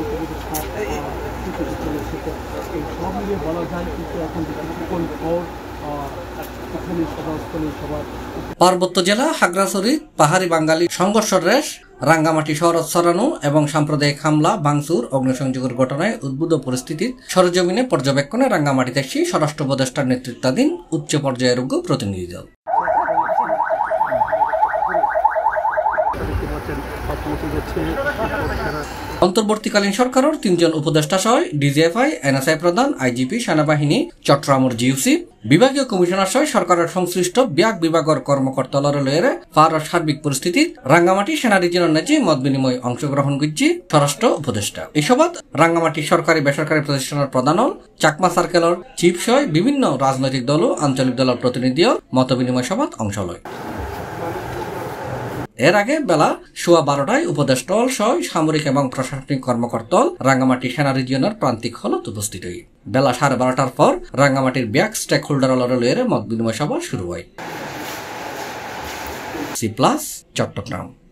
পার্বত্য জেলা হাগরাছড়ি পাহাড়ি বাঙালি সংঘর্ষ রেশ রাঙ্গামাটি শহর ছড়ানো এবং সাম্প্রদায়িক হামলা ভাঙচুর অগ্নিসংযোগের ঘটনায় উদ্বুদ্ধ পরিস্থিতির সরজমিনে পর্যবেক্ষণে রাঙ্গামাটিতে একটি স্বরাষ্ট্র উপদেষ্টার নেতৃত্বাধীন উচ্চ পর্যায়ের উগ্র প্রতিনিধি দল অন্তর্বর্তীকালীন সরকারের তিনজন উপদেষ্টা সহ ডিজিএফআই এনএসআই প্রধান আইজিপি সেনাবাহিনী চট্টগ্রামের জিউসি বিভাগীয় কমিশনার সহ সরকারের সংশ্লিষ্ট ব্যাগ বিভাগের কর্মকর্তালর লয়ের ফার সার্বিক পরিস্থিতি রাঙ্গামাটি সেনা রিজিয়নের নেচে মত বিনিময় অংশগ্রহণ করছি স্বরাষ্ট্র উপদেষ্টা এই সভাত রাঙ্গামাটি সরকারি বেসরকারি প্রতিষ্ঠানের প্রধান চাকমা সার্কেলর চিফ সহ বিভিন্ন রাজনৈতিক দল ও আঞ্চলিক দলের প্রতিনিধিও মত বিনিময় সভাত অংশ লয় এর আগে বেলা সোয়া বারোটায় উপদেশ টল সহ সামরিক এবং প্রশাসনিক কর্মকর্তল রাঙ্গামাটি সেনা রিজিয়নের প্রান্তিক হলত উপস্থিত হই বেলা সাড়ে বারোটার পর রাঙ্গামাটির ব্যাক স্টেক হোল্ডার লড়ালয়ের মত বিনিময় সভা শুরু হয় সি প্লাস চট্টগ্রাম